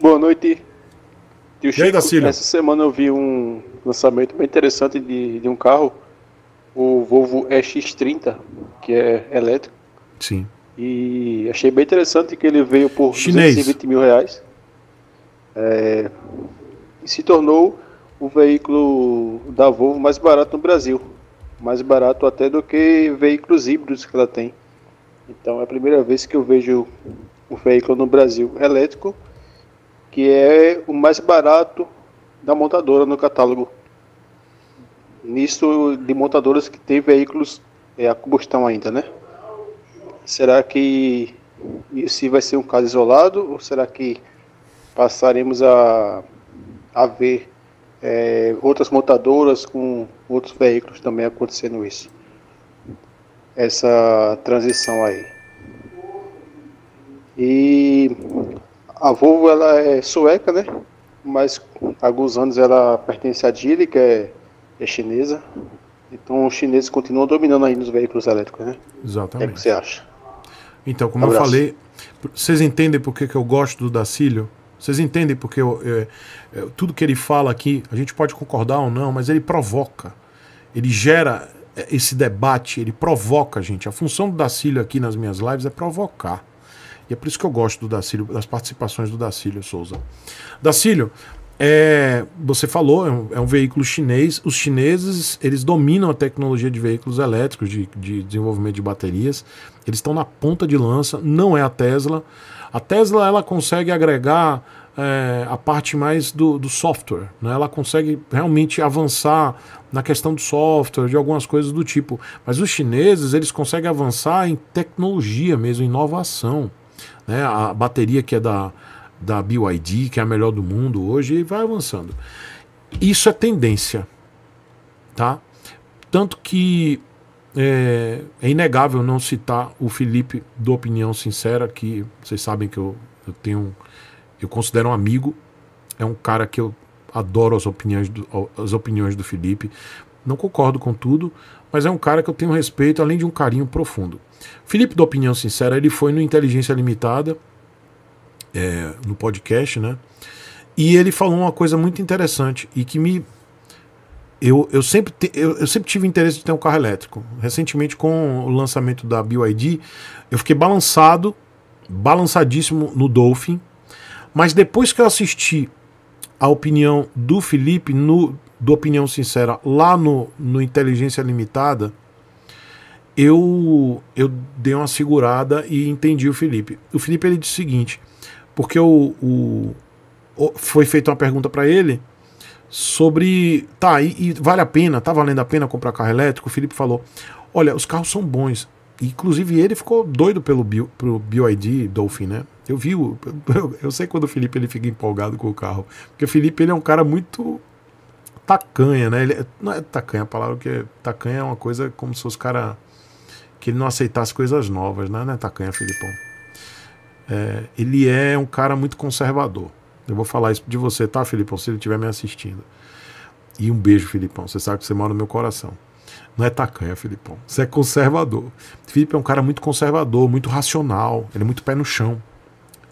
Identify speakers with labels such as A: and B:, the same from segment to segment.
A: Boa noite. Tio Chico, e aí, Essa semana eu vi um lançamento bem interessante de, de um carro, o Volvo EX30, que é elétrico. Sim. E achei bem interessante que ele veio por Chinês. 220 mil reais. É, e se tornou o veículo da Volvo mais barato no Brasil. Mais barato até do que veículos híbridos que ela tem. Então é a primeira vez que eu vejo o veículo no Brasil elétrico que é o mais barato da montadora no catálogo. Nisso de montadoras que tem veículos é, a combustão ainda, né? Será que se vai ser um caso isolado ou será que passaremos a, a ver é, outras montadoras com outros veículos também acontecendo isso? Essa transição aí. E a Volvo ela é sueca, né? Mas há alguns anos ela pertence à Geely, que é, é chinesa. Então os chineses continuam dominando aí nos veículos elétricos, né? Exatamente. É o que, é que você acha?
B: Então, como Abraço. eu falei, vocês entendem por que, que eu gosto do Dacílio? Vocês entendem porque eu, eu, é, eu, é, tudo que ele fala aqui, a gente pode concordar ou não, mas ele provoca. Ele gera esse debate, ele provoca a gente. A função do Dacílio aqui nas minhas lives é provocar. E é por isso que eu gosto do Dacílio, das participações do Dacílio Souza. Dacílio, é, você falou, é um, é um, veículo chinês. Os chineses eles dominam a tecnologia de veículos elétricos, de, de, desenvolvimento de baterias. Eles estão na ponta de lança. Não é a Tesla. A Tesla ela consegue agregar é, a parte mais do, do software. Né? Ela consegue realmente avançar na questão do software, de algumas coisas do tipo. Mas os chineses eles conseguem avançar em tecnologia mesmo, inovação né? a bateria que é da, da BYD, que é a melhor do mundo hoje, e vai avançando. Isso é tendência, tá? Tanto que é, é inegável não citar o Felipe do Opinião Sincera, que vocês sabem que eu, eu tenho, eu considero um amigo, é um cara que eu adoro as opiniões do, as opiniões do Felipe. Não concordo com tudo, mas é um cara que eu tenho respeito, além de um carinho profundo. Felipe, da opinião sincera, ele foi no Inteligência Limitada, é, no podcast, né? E ele falou uma coisa muito interessante e que me. Eu, eu, sempre te, eu, eu, sempre tive interesse de ter um carro elétrico. Recentemente, com o lançamento da BYD, eu fiquei balançado, balançadíssimo no Dolphin. Mas depois que eu assisti a opinião do Felipe no do Opinião Sincera lá no, no Inteligência Limitada, eu, eu dei uma segurada e entendi o Felipe. O Felipe ele disse o seguinte, porque o, o, o foi feita uma pergunta para ele sobre, tá, e, e, vale a pena, tá valendo a pena comprar carro elétrico? O Felipe falou, olha, os carros são bons. Inclusive ele ficou doido pelo bio, pro BioID Dolphin, né? Eu vi, eu, eu sei quando o Felipe ele fica empolgado com o carro, porque o Felipe ele é um cara muito tacanha, né? Ele é, não é tacanha a palavra, porque é, tacanha é uma coisa como se fosse cara que ele não aceitasse coisas novas, né? Não é tacanha, Filipão. É, ele é um cara muito conservador. Eu vou falar isso de você, tá, Filipão? Se ele estiver me assistindo. E um beijo, Filipão. Você sabe que você mora no meu coração. Não é tacanha, Filipão. Você é conservador. Filipe é um cara muito conservador, muito racional. Ele é muito pé no chão.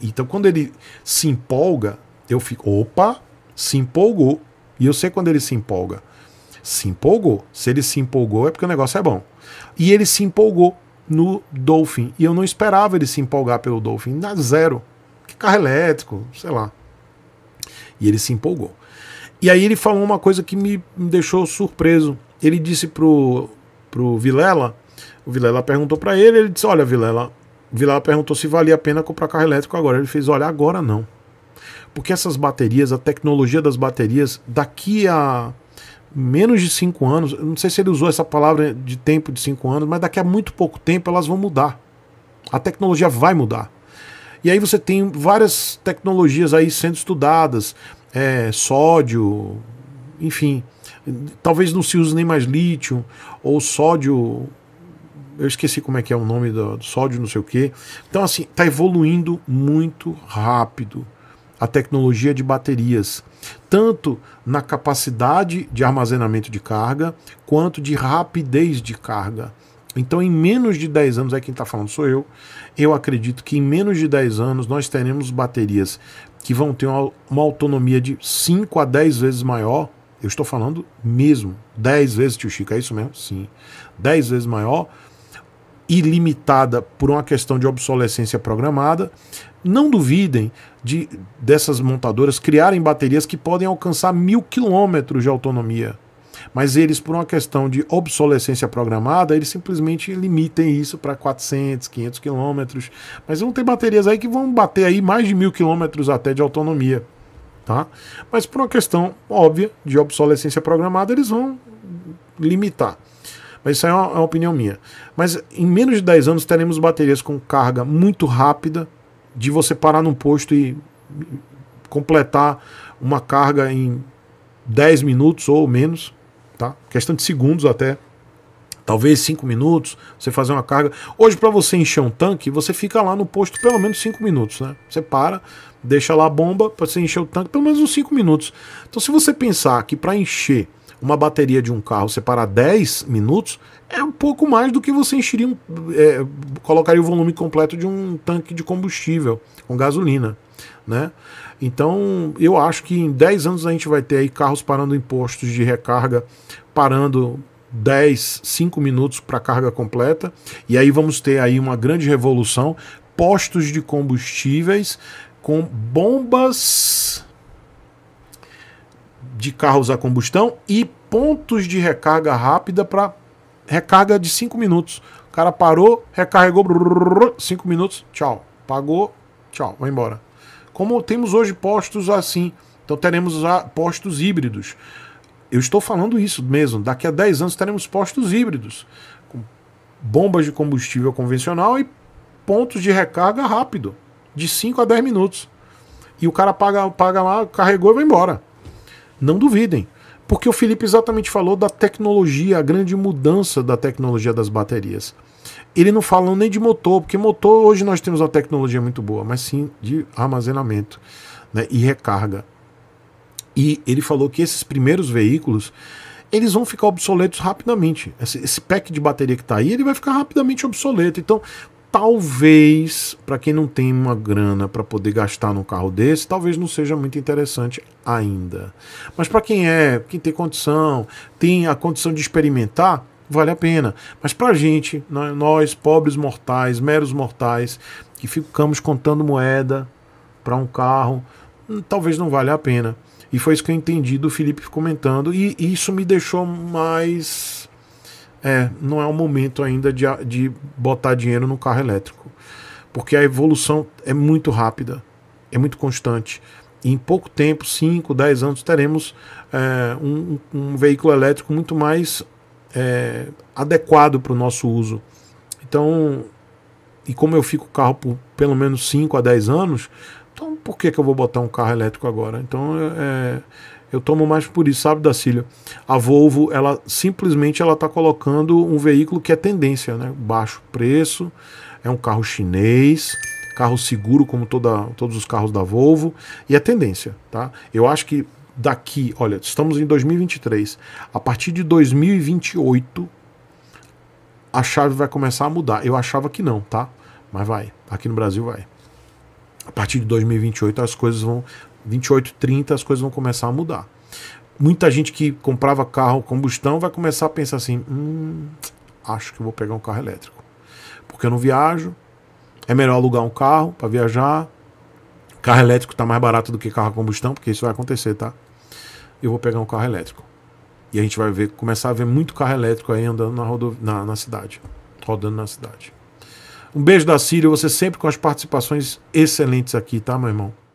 B: Então, quando ele se empolga, eu fico. Opa! Se empolgou. E eu sei quando ele se empolga. Se empolgou. Se ele se empolgou é porque o negócio é bom. E ele se empolgou no Dolphin. E eu não esperava ele se empolgar pelo Dolphin. Dá zero. Que carro elétrico, sei lá. E ele se empolgou. E aí ele falou uma coisa que me, me deixou surpreso. Ele disse pro, pro Vilela, o Vilela perguntou para ele, ele disse: "Olha, Vilela, Vilela perguntou se valia a pena comprar carro elétrico agora". Ele fez: "Olha, agora não. Porque essas baterias, a tecnologia das baterias, daqui a menos de 5 anos, não sei se ele usou essa palavra de tempo de 5 anos, mas daqui a muito pouco tempo elas vão mudar. A tecnologia vai mudar. E aí você tem várias tecnologias aí sendo estudadas, é, sódio, enfim, talvez não se use nem mais lítio ou sódio, eu esqueci como é que é o nome do, sódio, não sei o que. Então assim, está evoluindo muito rápido a tecnologia de baterias, tanto na capacidade de armazenamento de carga, quanto de rapidez de carga. Então, em menos de 10 anos, é quem está falando sou eu, eu acredito que em menos de 10 anos nós teremos baterias que vão ter uma autonomia de 5 a 10 vezes maior. Eu estou falando mesmo, 10 vezes, tio Chico, é isso mesmo? Sim. 10 vezes maior ilimitada por uma questão de obsolescência programada, não duvidem de dessas montadoras criarem baterias que podem alcançar mil quilômetros de autonomia. Mas eles, por uma questão de obsolescência programada, eles simplesmente limitem isso para 400, 500 quilômetros. Mas vão ter baterias aí que vão bater aí mais de mil quilômetros até de autonomia. Tá? Mas por uma questão óbvia de obsolescência programada, eles vão limitar. Mas isso aí é uma, é uma opinião minha. Mas em menos de 10 anos teremos baterias com carga muito rápida de você parar num posto e completar uma carga em 10 minutos ou menos, tá? Questão de segundos até. Talvez 5 minutos, você fazer uma carga. Hoje, para você encher um tanque, você fica lá no posto pelo menos 5 minutos, né? Você para, deixa lá a bomba para você encher o tanque pelo menos uns 5 minutos. Então, se você pensar que para encher uma bateria de um carro separar 10 minutos é um pouco mais do que você encheria um, é, colocaria o volume completo de um tanque de combustível com gasolina, né? Então, eu acho que em 10 anos a gente vai ter aí carros parando em postos de recarga, parando 10, 5 minutos para carga completa, e aí vamos ter aí uma grande revolução, postos de combustíveis com bombas de carros a combustão e pontos de recarga rápida para recarga de 5 minutos. O cara parou, recarregou 5 minutos, tchau. Pagou, tchau, vai embora. Como temos hoje postos assim, então teremos postos híbridos. Eu estou falando isso mesmo, daqui a 10 anos teremos postos híbridos, com bombas de combustível convencional e pontos de recarga rápido, de 5 a 10 minutos. E o cara paga, paga lá, carregou e vai embora não duvidem. Porque o Felipe exatamente falou da tecnologia, a grande mudança da tecnologia das baterias. Ele não falou nem de motor, porque motor hoje nós temos uma tecnologia muito boa, mas sim de armazenamento né, e recarga. E ele falou que esses primeiros veículos eles vão ficar obsoletos rapidamente. Esse, esse pack de bateria que está aí, ele vai ficar rapidamente obsoleto. Então, talvez para quem não tem uma grana para poder gastar num carro desse, talvez não seja muito interessante ainda. Mas para quem é, quem tem condição, tem a condição de experimentar, vale a pena. Mas para a gente, nós pobres mortais, meros mortais, que ficamos contando moeda para um carro, hum, talvez não valha a pena. E foi isso que eu entendi do Felipe comentando e isso me deixou mais é, não é o momento ainda de, de botar dinheiro no carro elétrico. Porque a evolução é muito rápida, é muito constante. E em pouco tempo 5, 10 anos teremos é, um, um, veículo elétrico muito mais é, adequado para o nosso uso. Então, e como eu fico o carro por pelo menos 5 a 10 anos, então por que, que eu vou botar um carro elétrico agora? Então, é, eu tomo mais por isso, sabe, da A Volvo, ela simplesmente ela está colocando um veículo que é tendência, né? Baixo preço, é um carro chinês, carro seguro como toda, todos os carros da Volvo e é tendência, tá? Eu acho que daqui, olha, estamos em 2023, a partir de 2028 a chave vai começar a mudar. Eu achava que não, tá? Mas vai, aqui no Brasil vai. A partir de 2028 as coisas vão 28, 30 as coisas vão começar a mudar. Muita gente que comprava carro combustão vai começar a pensar assim: hum, acho que vou pegar um carro elétrico. Porque eu não viajo, é melhor alugar um carro para viajar. Carro elétrico está mais barato do que carro a combustão, porque isso vai acontecer, tá? Eu vou pegar um carro elétrico. E a gente vai ver, começar a ver muito carro elétrico aí andando na, na, na cidade. Rodando na cidade. Um beijo da Síria, você sempre com as participações excelentes aqui, tá, meu irmão?